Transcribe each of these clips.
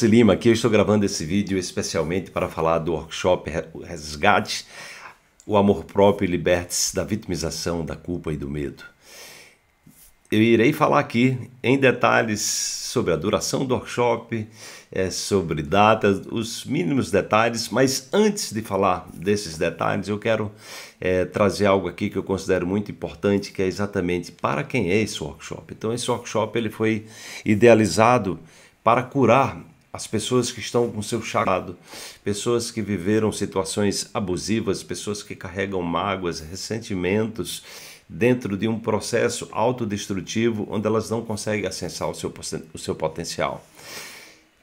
Alex Lima aqui, eu estou gravando esse vídeo especialmente para falar do workshop Resgate, o amor próprio liberte-se da vitimização, da culpa e do medo. Eu irei falar aqui em detalhes sobre a duração do workshop, eh, sobre datas, os mínimos detalhes, mas antes de falar desses detalhes, eu quero é, trazer algo aqui que eu considero muito importante, que é exatamente para quem é esse workshop. Então, esse workshop ele foi idealizado para curar as pessoas que estão com seu chagado, pessoas que viveram situações abusivas, pessoas que carregam mágoas, ressentimentos dentro de um processo autodestrutivo onde elas não conseguem acessar o seu, o seu potencial.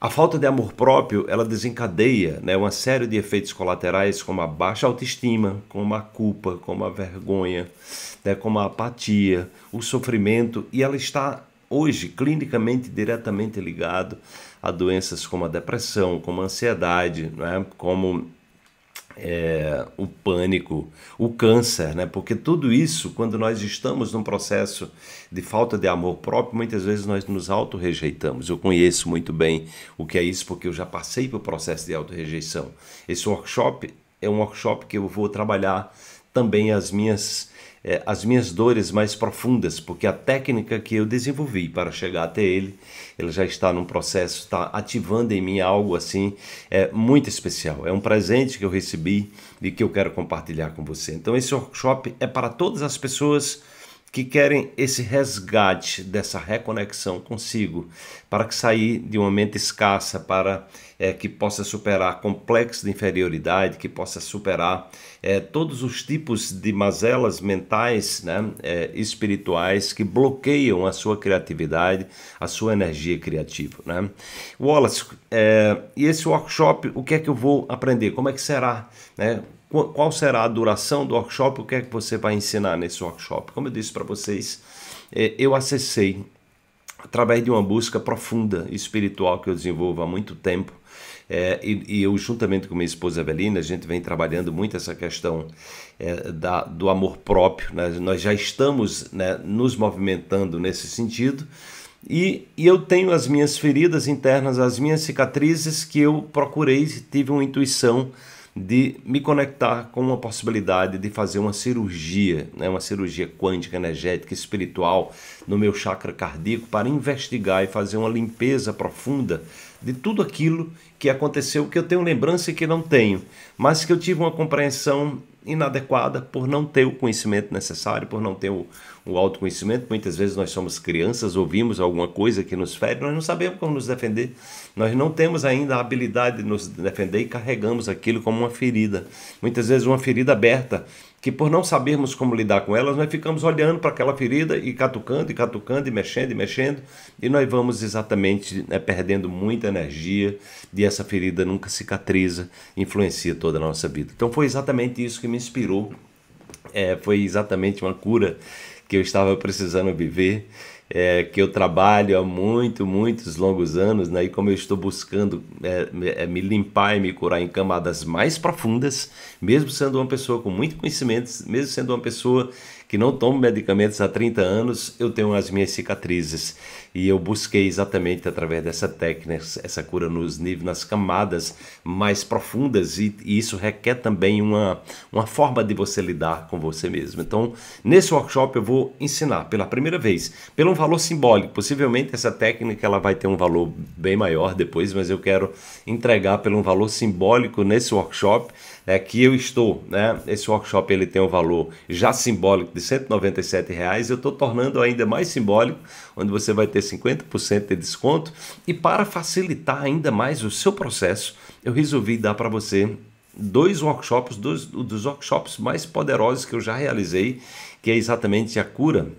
A falta de amor próprio, ela desencadeia né, uma série de efeitos colaterais como a baixa autoestima, como a culpa, como a vergonha, né, como a apatia, o sofrimento, e ela está hoje clinicamente diretamente ligado a doenças como a depressão, como a ansiedade, né? como é, o pânico, o câncer, né? porque tudo isso, quando nós estamos num processo de falta de amor próprio, muitas vezes nós nos auto-rejeitamos. Eu conheço muito bem o que é isso, porque eu já passei pelo processo de auto-rejeição. Esse workshop é um workshop que eu vou trabalhar também as minhas é, as minhas dores mais profundas, porque a técnica que eu desenvolvi para chegar até ele, ele já está num processo, está ativando em mim algo assim é, muito especial. É um presente que eu recebi e que eu quero compartilhar com você. Então, esse workshop é para todas as pessoas que querem esse resgate dessa reconexão consigo, para que sair de uma mente escassa, para é, que possa superar complexo de inferioridade, que possa superar é, todos os tipos de mazelas mentais, né, é, espirituais que bloqueiam a sua criatividade, a sua energia criativa. Né? Wallace, e esse workshop, o que é que eu vou aprender? Como é que será? Né? qual será a duração do workshop, o que é que você vai ensinar nesse workshop. Como eu disse para vocês, é, eu acessei através de uma busca profunda espiritual que eu desenvolvo há muito tempo. É, e, e, eu, juntamente com minha esposa Evelina, a gente vem trabalhando muito essa questão é, da, do amor próprio. Né? Nós já estamos né, nos movimentando nesse sentido. E, e, eu tenho as minhas feridas internas, as minhas cicatrizes que eu procurei, tive uma intuição de me conectar com uma possibilidade de fazer uma cirurgia, né, uma cirurgia quântica, energética, espiritual no meu chakra cardíaco para investigar e fazer uma limpeza profunda de tudo aquilo que aconteceu, que eu tenho lembrança e que não tenho, mas que eu tive uma compreensão inadequada por não ter o conhecimento necessário, por não ter o, o autoconhecimento. Muitas vezes nós somos crianças, ouvimos alguma coisa que nos fere, nós não sabemos como nos defender, nós não temos ainda a habilidade de nos defender e carregamos aquilo como uma ferida. Muitas vezes uma ferida aberta que por não sabermos como lidar com elas, nós ficamos olhando para aquela ferida e catucando, e catucando, e mexendo, e mexendo, e nós vamos exatamente né, perdendo muita energia, e essa ferida nunca cicatriza, influencia toda a nossa vida. Então foi exatamente isso que me inspirou, é, foi exatamente uma cura que eu estava precisando viver, é, que eu trabalho há muito, muitos longos anos, né? E como eu estou buscando é, me é, limpar e me curar em camadas mais profundas, mesmo sendo uma pessoa com muito conhecimento, mesmo sendo uma pessoa que não tomo medicamentos há 30 anos, eu tenho as minhas cicatrizes. E eu busquei exatamente através dessa técnica, essa cura nos níveis, nas camadas mais profundas, e, e isso requer também uma, uma forma de você lidar com você mesmo. Então, nesse workshop eu vou ensinar pela primeira vez, pelo um valor simbólico. Possivelmente essa técnica ela vai ter um valor bem maior depois, mas eu quero entregar pelo um valor simbólico nesse workshop é, que eu estou, né? Esse workshop ele tem um valor já simbólico de R$ reais. Eu estou tornando ainda mais simbólico, onde você vai ter 50% de desconto. E para facilitar ainda mais o seu processo, eu resolvi dar para você dois workshops, dois dos workshops mais poderosos que eu já realizei, que é exatamente a cura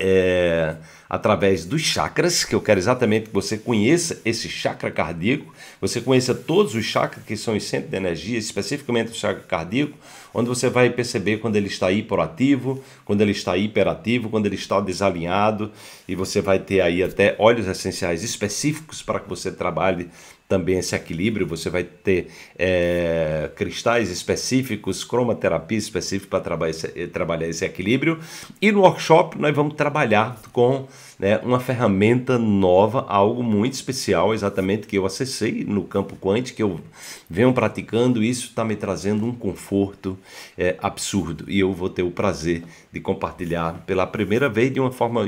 é, através dos chakras, que eu quero exatamente que você conheça esse chakra cardíaco, você conheça todos os chakras que são os centros de energia, especificamente o chakra cardíaco, onde você vai perceber quando ele está hiperativo, quando ele está hiperativo, quando ele está desalinhado, e você vai ter aí até óleos essenciais específicos para que você trabalhe também esse equilíbrio, você vai ter é, cristais específicos, cromaterapia específica para trabalhar esse, eh, trabalhar esse equilíbrio. E no workshop nós vamos trabalhar com né, uma ferramenta nova, algo muito especial, exatamente que eu acessei no campo quântico, que eu venho praticando, isso está me trazendo um conforto é, absurdo e eu vou ter o prazer de compartilhar pela primeira vez de uma forma,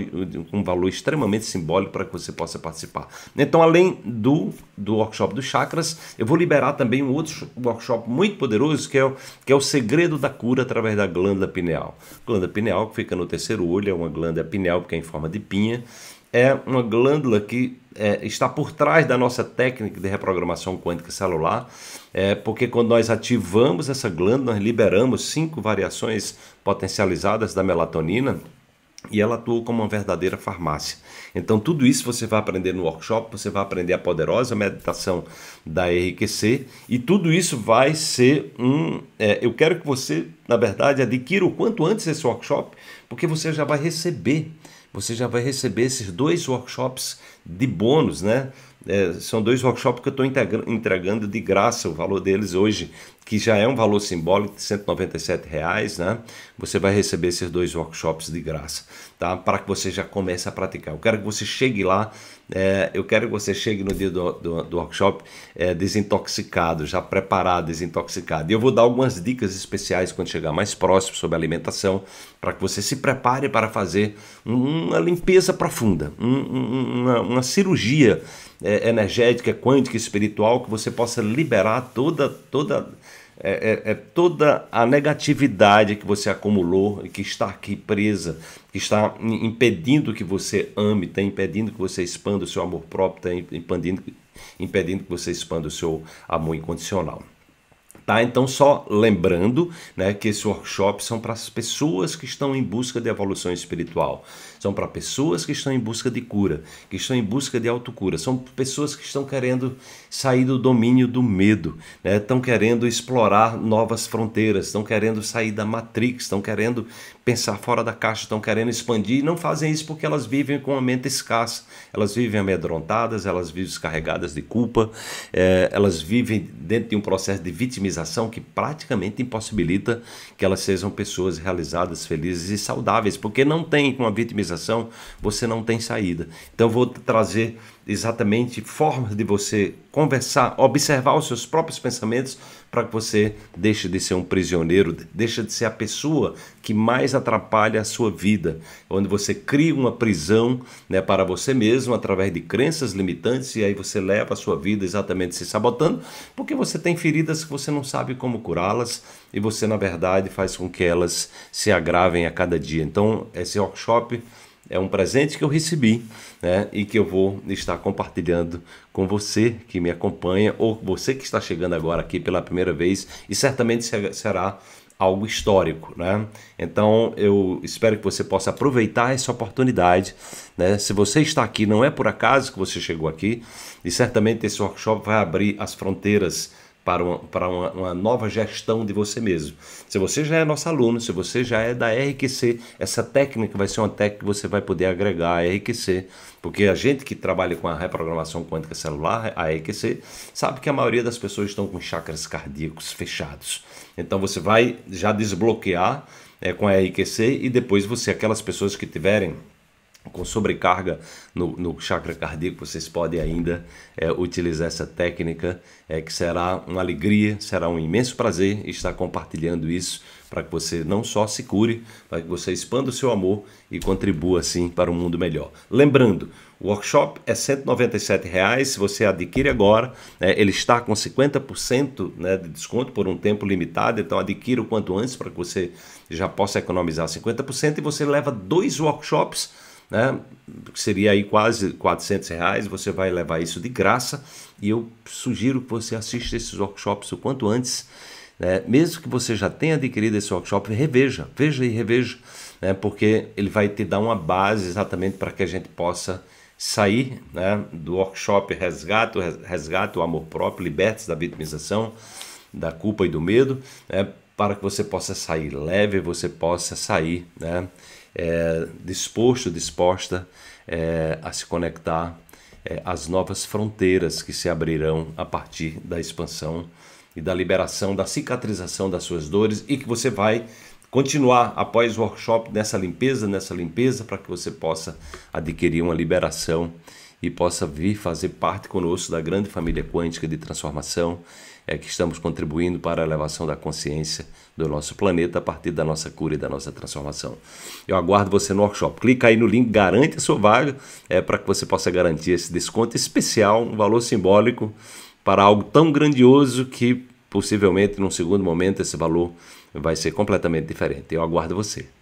com um valor extremamente simbólico para que você possa participar. Então, além do, do workshop dos chakras, eu vou liberar também um outro workshop muito poderoso que é o, que é o segredo da cura através da glândula pineal. Glândula pineal que fica no terceiro olho, é uma glândula pineal que é em forma de pinha é uma glândula que é, está por trás da nossa técnica de reprogramação quântica celular, é, porque quando nós ativamos essa glândula, nós liberamos cinco variações potencializadas da melatonina e ela atua como uma verdadeira farmácia. Então, tudo isso você vai aprender no workshop, você vai aprender a poderosa meditação da RQC, e tudo isso vai ser um. É, eu quero que você, na verdade, adquira o quanto antes esse workshop, porque você já vai receber você já vai receber esses dois workshops de bônus, né? É, são dois workshops que eu estou entregando de graça, o valor deles hoje que já é um valor simbólico de 197 reais, né? Você vai receber esses dois workshops de graça, tá? Para que você já comece a praticar. Eu quero que você chegue lá, é, eu quero que você chegue no dia do, do, do workshop é, desintoxicado, já preparado, desintoxicado. E eu vou dar algumas dicas especiais quando chegar mais próximo sobre alimentação, para que você se prepare para fazer uma limpeza profunda, uma, uma cirurgia é, energética, quântica, espiritual, que você possa liberar toda toda é, é, é, toda a negatividade que você acumulou, e que está aqui presa, que está impedindo que você ame, está impedindo que você expanda o seu amor próprio, está impedindo, impedindo que você expanda o seu amor incondicional. Tá? Então, só lembrando né, que esses workshops são para as pessoas que estão em busca de evolução espiritual, são para pessoas que estão em busca de cura, que estão em busca de autocura, são pessoas que estão querendo sair do domínio do medo, né? estão querendo explorar novas fronteiras, estão querendo sair da matrix, estão querendo pensar fora da caixa, estão querendo expandir e não fazem isso porque elas vivem com a mente escassa, elas vivem amedrontadas, elas vivem carregadas de culpa, é, elas vivem dentro de um processo de vitimização que praticamente impossibilita que elas sejam pessoas realizadas, felizes e saudáveis, porque não tem com a vitimização você não tem saída. Então vou trazer exatamente formas de você conversar, observar os seus próprios pensamentos para que você deixe de ser um prisioneiro, deixe de ser a pessoa que mais atrapalha a sua vida, onde você cria uma prisão né, para você mesmo através de crenças limitantes e aí você leva a sua vida exatamente se sabotando, porque você tem feridas que você não sabe como curá-las e você na verdade faz com que elas se agravem a cada dia. Então, esse workshop é um presente que eu recebi né, e que eu vou estar compartilhando com você que me acompanha ou você que está chegando agora aqui pela primeira vez e certamente será algo histórico, né? Então eu espero que você possa aproveitar essa oportunidade, né? Se você está aqui, não é por acaso que você chegou aqui, e certamente esse workshop vai abrir as fronteiras para, uma, para uma, uma, nova gestão de você mesmo. Se você já é nosso aluno, se você já é da RQC, essa técnica vai ser uma técnica que você vai poder agregar à RQC, porque a gente que trabalha com a reprogramação quântica celular, a RQC, sabe que a maioria das pessoas estão com chakras cardíacos fechados. Então você vai já desbloquear é, com a RQC e depois você, aquelas pessoas que tiverem com sobrecarga no, no, chakra cardíaco, vocês podem ainda é, utilizar essa técnica, é, que será uma alegria, será um imenso prazer estar compartilhando isso para que você não só se cure, para que você expanda o seu amor e contribua assim para um mundo melhor. Lembrando, o workshop é R$ 197,00, se você adquire agora, né, ele está com 50% né, de desconto por um tempo limitado, então adquira o quanto antes para que você já possa economizar 50% e você leva dois workshops né? seria aí quase 400 reais, você vai levar isso de graça e eu sugiro que você assista esses workshops o quanto antes, né? mesmo que você já tenha adquirido esse workshop, reveja, veja e reveja, né? porque ele vai te dar uma base exatamente para que a gente possa sair né? do workshop resgate, resgate o amor próprio, liberte-se da vitimização, da culpa e do medo, né? para que você possa sair leve, você possa sair né? é, disposto, disposta é, a se conectar é, às novas fronteiras que se abrirão a partir da expansão e da liberação, da cicatrização das suas dores e que você vai continuar após o workshop nessa limpeza, nessa limpeza, para que você possa adquirir uma liberação e possa vir fazer parte conosco da grande família quântica de transformação é que estamos contribuindo para a elevação da consciência do nosso planeta a partir da nossa cura e da nossa transformação. Eu aguardo você no workshop. Clica aí no link, garante a sua vaga, é para que você possa garantir esse desconto especial, um valor simbólico para algo tão grandioso que possivelmente num segundo momento esse valor vai ser completamente diferente. Eu aguardo você.